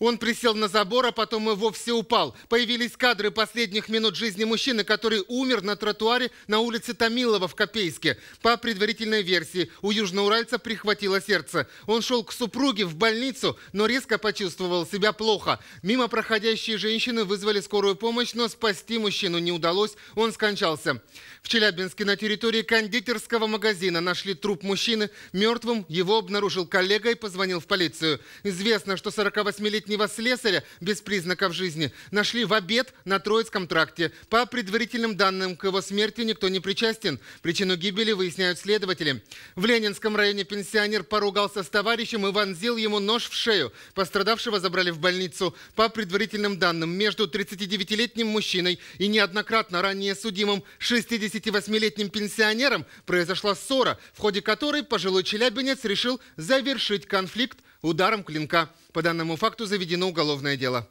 Он присел на забор, а потом и вовсе упал. Появились кадры последних минут жизни мужчины, который умер на тротуаре на улице Томилова в Копейске. По предварительной версии, у южноуральца прихватило сердце. Он шел к супруге в больницу, но резко почувствовал себя плохо. Мимо проходящие женщины вызвали скорую помощь, но спасти мужчину не удалось. Он скончался. В Челябинске на территории кондитерского магазина нашли труп мужчины. Мертвым его обнаружил коллега и позвонил в полицию. Известно, что 48-летний 18-летнего слесаря без признаков жизни нашли в обед на Троицком тракте. По предварительным данным, к его смерти никто не причастен. Причину гибели выясняют следователи. В Ленинском районе пенсионер поругался с товарищем и вонзил ему нож в шею. Пострадавшего забрали в больницу. По предварительным данным, между 39-летним мужчиной и неоднократно ранее судимым 68-летним пенсионером произошла ссора, в ходе которой пожилой челябинец решил завершить конфликт ударом клинка. По данному факту заведено уголовное дело.